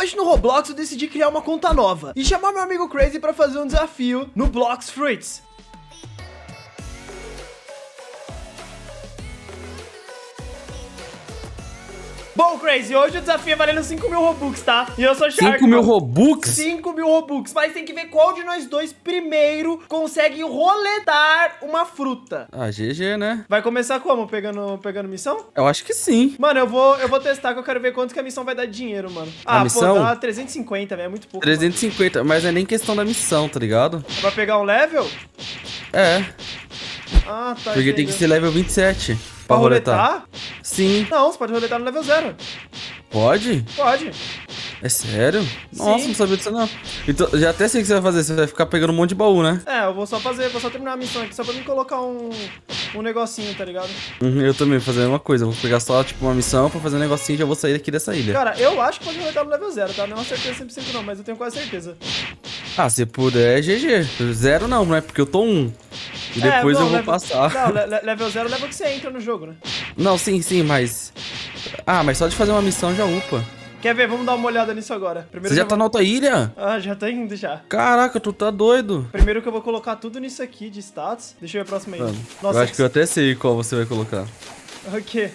Hoje no Roblox eu decidi criar uma conta nova e chamar meu amigo Crazy para fazer um desafio no Blox Fruits. Bom, Crazy, hoje o desafio é valendo 5 mil Robux, tá? E eu sou Shark. 5 mil Robux? 5 mil Robux. Mas tem que ver qual de nós dois primeiro consegue roletar uma fruta. Ah, GG, né? Vai começar como? Pegando, pegando missão? Eu acho que sim. Mano, eu vou, eu vou testar que eu quero ver quanto que a missão vai dar de dinheiro, mano. Ah, a missão? pô, dá 350, velho. É muito pouco. 350, mano. mas é nem questão da missão, tá ligado? Vai pegar um level? É. Ah, tá. Porque tem que ser level 27 pra, pra roletar. roletar. Sim. Não, você pode roletar no level 0. Pode? Pode. É sério? Nossa, Sim. não sabia disso não. Então, já até sei o que você vai fazer. Você vai ficar pegando um monte de baú, né? É, eu vou só fazer, vou só terminar a missão aqui, só pra mim colocar um, um negocinho, tá ligado? Uhum, eu também vou fazer a mesma coisa. Vou pegar só, tipo, uma missão pra fazer um negocinho e já vou sair aqui dessa ilha. Cara, eu acho que pode roletar no level 0, tá? Não é uma certeza 100% não, mas eu tenho quase certeza. Ah, se puder, é GG. Zero não, não é Porque eu tô um. E depois é, eu vou level, passar. Não, level 0 é level que você entra no jogo, né? Não, sim, sim, mas. Ah, mas só de fazer uma missão já upa. Quer ver? Vamos dar uma olhada nisso agora. Primeiro Você já, tá na outra ilha? Ah, já tá indo já. Caraca, tu tá doido. Primeiro que eu vou colocar tudo nisso aqui de status. Deixa eu ver a próxima ilha. Nossa, eu acho que eu até sei qual você vai colocar. O okay. quê?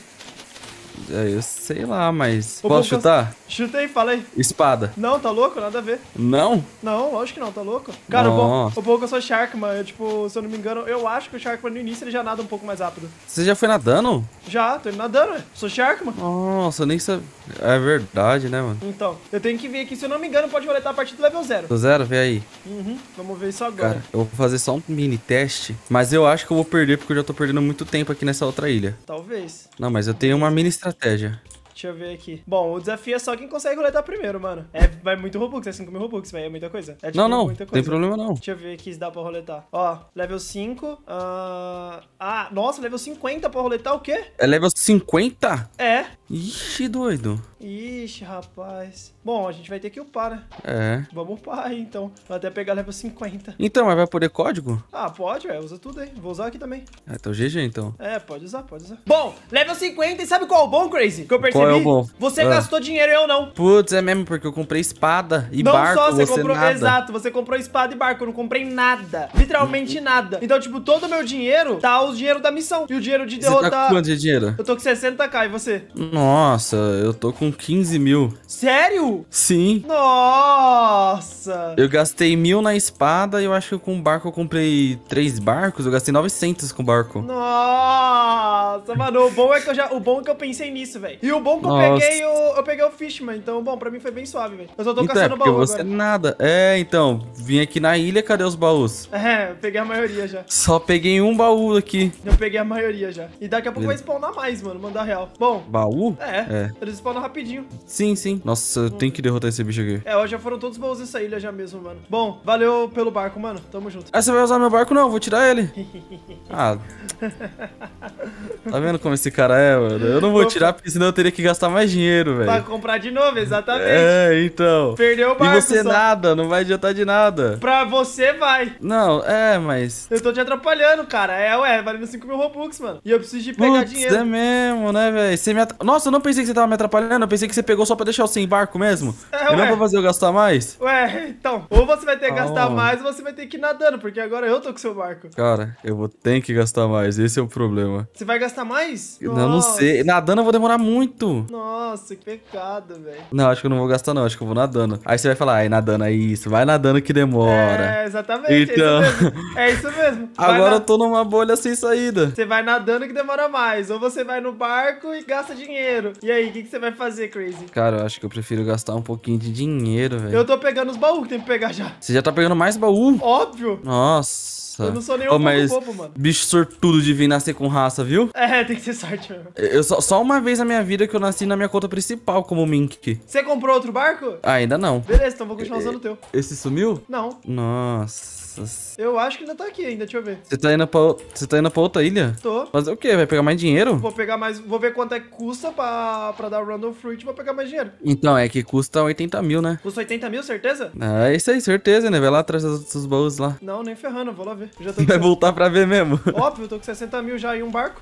É, eu sei lá, mas. Ô, posso chutar? Chutei, falei. Espada. Não, tá louco? Nada a ver. Não? Não, lógico que não, tá louco. Cara, o pouco eu sou Sharkman. Eu, tipo, se eu não me engano, eu acho que o Sharkman no início ele já nada um pouco mais rápido. Você já foi nadando? Já, tô indo nadando, eu sou Sharkman. Nossa, eu nem sabia. É verdade, né, mano? Então, eu tenho que vir aqui, se eu não me engano, pode roletar a partir do level 0. Do zero, vê aí. Uhum, vamos ver isso agora. Cara, eu vou fazer só um mini teste, mas eu acho que eu vou perder porque eu já tô perdendo muito tempo aqui nessa outra ilha. Talvez. Não, mas eu tenho uma mini estratégia. Deixa eu ver aqui. Bom, o desafio é só quem consegue coletar primeiro, mano. É, vai muito Robux, é 5 mil Robux, velho. É muita coisa. É, tipo, não, não. Coisa. Tem problema não. Deixa eu ver aqui se dá pra roletar. Ó, level 5. Uh... Ah, ah, nossa, level 50 pra roletar o quê? É level 50? É. Ixi, doido. Ixi, rapaz. Bom, a gente vai ter que upar, né? É. Vamos upar então. Vou até pegar level 50. Então, mas vai poder código? Ah, pode, velho. Usa tudo aí. Vou usar aqui também. Ah, então GG, então. É, pode usar, pode usar. Bom, level 50 e sabe qual é o bom, Crazy? Que eu percebi é recebi. É bom. Você ah. gastou dinheiro e eu não. Putz, é mesmo, porque eu comprei espada e não barco. Não só você, você comprou. Nada. Exato, você comprou espada e barco. Eu não comprei nada. Literalmente nada. Então, tipo, todo o meu dinheiro tá o dinheiro da missão. E o dinheiro de derrotar. Você tá com quanto de dinheiro? Eu tô com 60k e você? Nossa, eu tô com 15 mil. Sério? Sim. Nossa. Eu gastei mil na espada e eu acho que com o barco eu comprei três barcos. Eu gastei 900 com o barco. Nossa, mano. O bom é que eu já. O bom é que eu pensei nisso, velho. E o bom bom que Nossa. eu peguei, o, eu peguei o Fishman, então, bom, pra mim foi bem suave, velho. Eu só tô então, é caçando é baú você agora. nada. É, então, vim aqui na ilha, cadê os baús? É, eu peguei a maioria já. Só peguei um baú aqui. Eu peguei a maioria já. E daqui a pouco vai spawnar mais, mano, mandar real. Bom... Baú? É, é. eles spawnam rapidinho. Sim, sim. Nossa, eu tenho que derrotar esse bicho aqui. É, ó, já foram todos os baús dessa ilha já mesmo, mano. Bom, valeu pelo barco, mano. Tamo junto. Ah, você vai usar meu barco? Não, vou tirar ele. ah. Tá vendo como esse cara é, mano? Eu não vou tirar, porque senão eu teria que gastar mais dinheiro, velho. Pra comprar de novo, exatamente. É, então. Perdeu o barco. E você só. nada, não vai adiantar de nada. Pra você vai. Não, é, mas. Eu tô te atrapalhando, cara. É, ué, valendo 5 mil Robux, mano. E eu preciso de pegar Putz, dinheiro. É mesmo, né, velho? Você at... Nossa, eu não pensei que você tava me atrapalhando. Eu pensei que você pegou só pra deixar eu sem barco mesmo. É, eu não vou é fazer eu gastar mais. Ué, então. Ou você vai ter que gastar mais ou você vai ter que ir nadando, porque agora eu tô com seu barco. Cara, eu vou ter que gastar mais. Esse é o problema. Você vai gastar mais? Não, não sei. Nadando eu vou demorar muito. Nossa, que pecado, velho. Não, acho que eu não vou gastar, não. Acho que eu vou nadando. Aí você vai falar, ai, nadando é isso. Vai nadando que demora. É, exatamente. Então... É isso então. mesmo. É isso mesmo. Agora na... eu tô numa bolha sem saída. Você vai nadando que demora mais. Ou você vai no barco e gasta dinheiro. E aí, o que, que você vai fazer, Crazy? Cara, eu acho que eu prefiro gastar um pouquinho de dinheiro, velho. Eu tô pegando os baús que tem que pegar já. Você já tá pegando mais baú? Óbvio. Nossa. Nossa. Eu não sou nenhum oh, mas bobo, mano. Bicho sortudo de vir nascer com raça, viu? É, tem que ser sorte Eu só, só uma vez na minha vida que eu nasci na minha conta principal como Mink. Você comprou outro barco? Ainda não. Beleza, então vou continuar é, usando o teu. Esse sumiu? Não. Nossa. Nossa. Eu acho que ainda tá aqui ainda, deixa eu ver. Você tá indo pra, você tá indo pra outra ilha? Tô. Fazer o quê? Vai pegar mais dinheiro? Vou pegar mais, vou ver quanto é que custa pra, pra dar random fruit, vou pegar mais dinheiro. Então, é que custa 80 mil, né? Custa 80 mil, certeza? É isso aí, certeza, né? Vai lá atrás dos, dos baús lá. Não, nem ferrando, vou lá ver. Já tô. Vai voltar pra ver mesmo. Óbvio, eu tô com 60 mil já em um barco,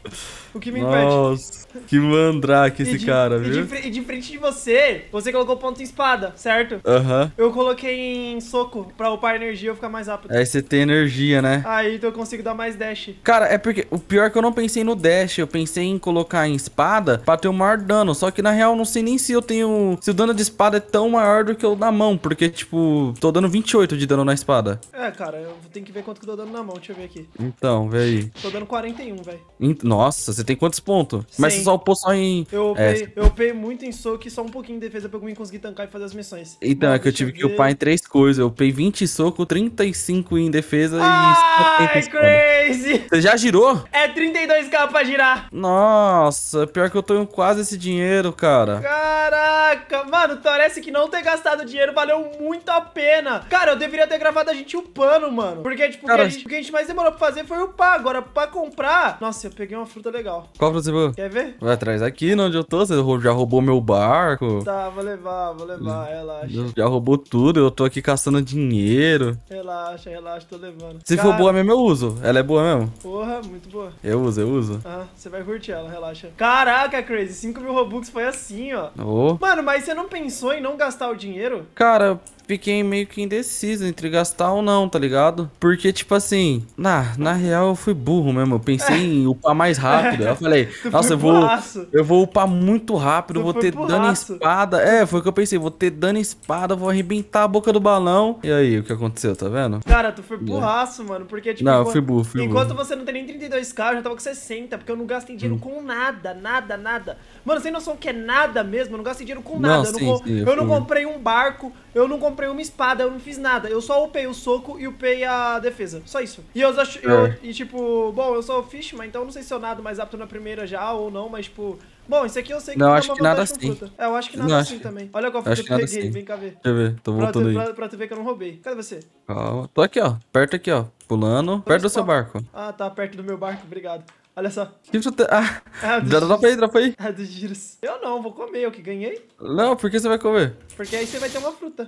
o que me impede. Nossa, que mandrake esse de, cara, viu? E de, e de frente de você, você colocou ponto em espada, certo? Aham. Uh -huh. Eu coloquei em soco pra upar energia e eu ficar mais rápido. É Aí você tem energia, né? Aí então eu consigo dar mais dash. Cara, é porque o pior é que eu não pensei no dash, eu pensei em colocar em espada pra ter o um maior dano. Só que na real não sei nem se eu tenho. Se o dano de espada é tão maior do que o na mão. Porque, tipo, tô dando 28 de dano na espada. É, cara, eu tenho que ver quanto que eu tô dando na mão. Deixa eu ver aqui. Então, vê aí. Tô dando 41, velho. Nossa, você tem quantos pontos? Sim. Mas você só upou só em. Eu é. upei, é. eu upei muito em soco e só um pouquinho de defesa pra eu conseguir tancar e fazer as missões. Então, Mas, é que eu tive que upar em três coisas. Eu upei 20 soco, 35 5 em defesa Ai, e. Ai, crazy! Você já girou? É 32k pra girar. Nossa, pior que eu tô quase esse dinheiro, cara. Caraca, mano, parece que não ter gastado dinheiro valeu muito a pena. Cara, eu deveria ter gravado a gente upando, mano. Porque, tipo, cara, o, que a gente, o que a gente mais demorou pra fazer foi upar. Agora, pra comprar. Nossa, eu peguei uma fruta legal. Qual fruta você pegou? Quer ver? Vai atrás aqui, né, onde eu tô. Você já roubou meu barco. Tá, vou levar, vou levar, relaxa. Já roubou tudo, eu tô aqui caçando dinheiro. Relaxa, relaxa relaxa, tô levando. Se Cara, for boa mesmo, eu uso. Ela é boa mesmo? Porra, muito boa. Eu uso, eu uso. Ah, você vai curtir ela, relaxa. Caraca, Crazy, 5 mil Robux foi assim, ó. Oh. Mano, mas você não pensou em não gastar o dinheiro? Cara, fiquei meio que indeciso entre gastar ou não, tá ligado? Porque, tipo assim, na, na real eu fui burro mesmo. Eu pensei em upar mais rápido. Eu falei, nossa, eu vou, eu vou upar muito rápido, tu vou ter dano em espada. É, foi o que eu pensei, vou ter dano em espada, vou arrebentar a boca do balão. E aí, o que aconteceu, tá vendo? Cara, tu foi é. burraço, mano. Porque, tipo, não, enquanto, eu fui burro, fui enquanto você não tem nem 32k, eu já tava com 60, porque eu não gastei dinheiro hum. com nada, nada, nada. Mano, sem noção que é nada mesmo, eu não gastei dinheiro com não, nada. Sim, eu não, sim, eu, eu não comprei um barco, eu não comprei comprei uma espada, eu não fiz nada. Eu só upei o soco e upei a defesa. Só isso. E eu acho. É. E tipo, bom, eu sou Fishman, então não sei se eu nada mais apto na primeira já ou não, mas tipo. Bom, isso aqui eu sei que não, não tá acho que nada assim. Fruta. É, eu acho que nada não, assim acho... também. Olha qual que eu peguei, assim. vem cá ver. Deixa eu ver, tô voltando pra, aí. Pra, pra tu ver que eu não roubei. Cadê você? Calma. Tô aqui, ó. Perto aqui, ó. Pulando. Tô perto do seu barco. Ah, tá. Perto do meu barco. Obrigado. Olha só. Que que tá- Ah, ah dropa aí, dropa aí. Ah, dos giros. Eu não, vou comer, eu que ganhei. Não, por que você vai comer? Porque aí você vai ter uma fruta.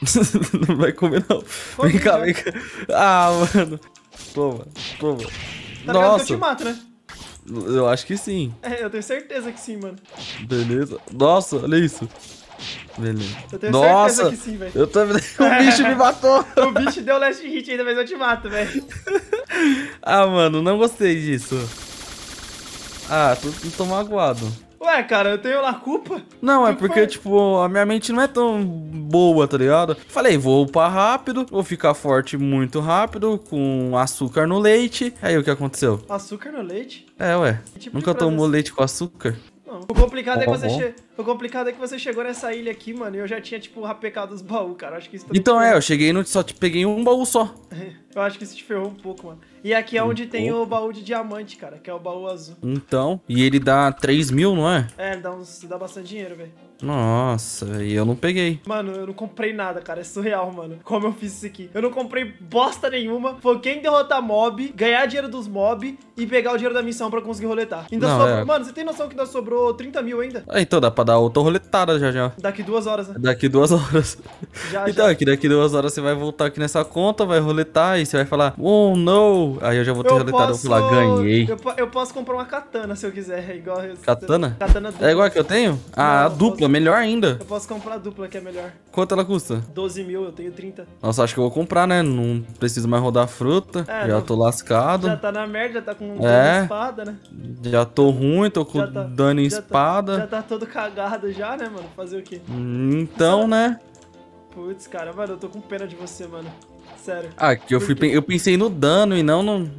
não vai comer, não. vem cá, né? vem cá. Ah, mano. Toma, toma. Tá Nossa. que eu te mato, né? Eu acho que sim. É, eu tenho certeza que sim, mano. Beleza. Nossa, olha isso. Beleza. Eu tenho Nossa, certeza que sim, velho. Eu também. O bicho me matou. o bicho deu last hit ainda, mas eu te mato, velho ah, mano, não gostei disso. Ah, tô, tô magoado. Ué, cara, eu tenho lá culpa. Não, é porque, foi? tipo, a minha mente não é tão boa, tá ligado? Falei, vou upar rápido, vou ficar forte muito rápido, com açúcar no leite. Aí o que aconteceu? Açúcar no leite? É, ué. tipo Nunca tomou leite com açúcar? não. O complicado, é que tá você che... o complicado é que você chegou nessa ilha aqui, mano, e eu já tinha, tipo, rapecado os baús, cara. Acho que isso Então é, eu cheguei no... só te peguei um baú só. eu acho que isso te ferrou um pouco, mano. E aqui é um onde pouco. tem o baú de diamante, cara, que é o baú azul. Então, e ele dá 3 mil, não é? É, ele dá, uns... dá bastante dinheiro, velho. Nossa, e eu não peguei. Mano, eu não comprei nada, cara. É surreal, mano. Como eu fiz isso aqui. Eu não comprei bosta nenhuma. Foi quem derrotar mob, ganhar dinheiro dos mob e pegar o dinheiro da missão pra conseguir roletar. Ainda não, sobrou... é... Mano, você tem noção que ainda sobrou 30 mil ainda? Ah, então dá pra dar outra roletada já já. Daqui duas horas, né? Daqui duas horas. Já, então, já. daqui duas horas você vai voltar aqui nessa conta, vai roletar e você vai falar, oh, não! Aí eu já vou ter eu roletado. Posso... Eu falar, ganhei. Eu, eu, posso comprar uma katana se eu quiser. É igual... Katana? Katana dupla. É igual a que eu tenho? Ah, não, a dupla dupla, melhor ainda. Eu posso comprar a dupla, que é melhor. Quanto ela custa? 12 mil, eu tenho 30. Nossa, acho que eu vou comprar, né? Não preciso mais rodar fruta. É, já não... tô lascado. Já tá na merda, já tá com é. espada, né? Já tô ruim, tô com tá, dano em já tá- espada. Tá, já tá todo cagado já, né, mano? Fazer o quê? Então, né? Putz, cara, mano, eu tô com pena de você, mano. Sério. Ah, que eu, fui, eu pensei no dano e não no.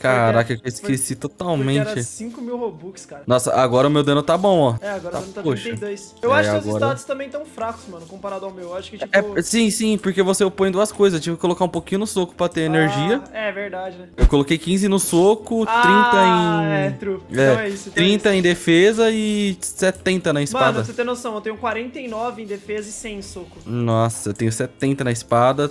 Caraca, eu esqueci Foi... totalmente. Porque 5 mil Robux, cara. Nossa, agora o meu dano tá bom, ó. É, agora tá, o dano tá poxa. 32. Eu é, acho que agora... os status também tão fracos, mano, comparado ao meu. Eu acho que, é, tipo... É, sim, sim, porque você opõe duas coisas. Eu tive que colocar um pouquinho no soco pra ter ah, energia. É, verdade, né? Eu coloquei 15 no soco, 30 ah, em... é, true. Então é, então é isso. Então 30 é isso. em defesa e 70 na espada. Mano, você tem noção, eu tenho 49 em defesa e 100 em soco. Nossa, eu tenho 70 na espada.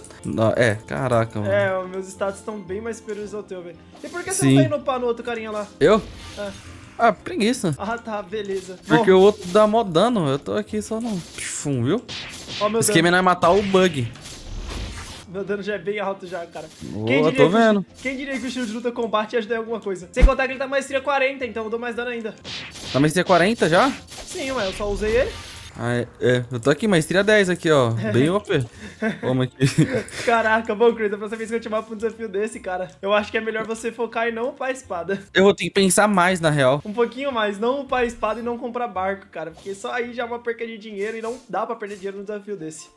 É, caraca, mano. É, os meus status estão bem mais superiores ao teu, velho. por por que você não tá indo upar no outro carinha lá? Eu? É. Ah, preguiça. Ah, tá, beleza. Porque Bom. o outro dá mó dano, eu tô aqui só no... Pifum, viu? Ó, oh, meu Esquema é matar o bug. Meu dano já é bem alto já, cara. Boa, quem diria tô que, vendo. Quem diria que o estilo de luta combate ajuda em alguma coisa? Sem contar que ele tá maestria 40, então eu dou mais dano ainda. Tá maestria 40 já? Sim, mas eu só usei ele. Ah, é, é, eu tô aqui, maestria 10 aqui, ó. É. Bem OP. Vamos aqui. Caraca, bom, Chris, a próxima vez que eu te mando pra um desafio desse, cara, eu acho que é melhor você focar e não upar a espada. Eu vou ter que pensar mais, na real. Um pouquinho mais, não upar a espada e não comprar barco, cara. Porque só aí já é uma perca de dinheiro e não dá pra perder dinheiro num desafio desse.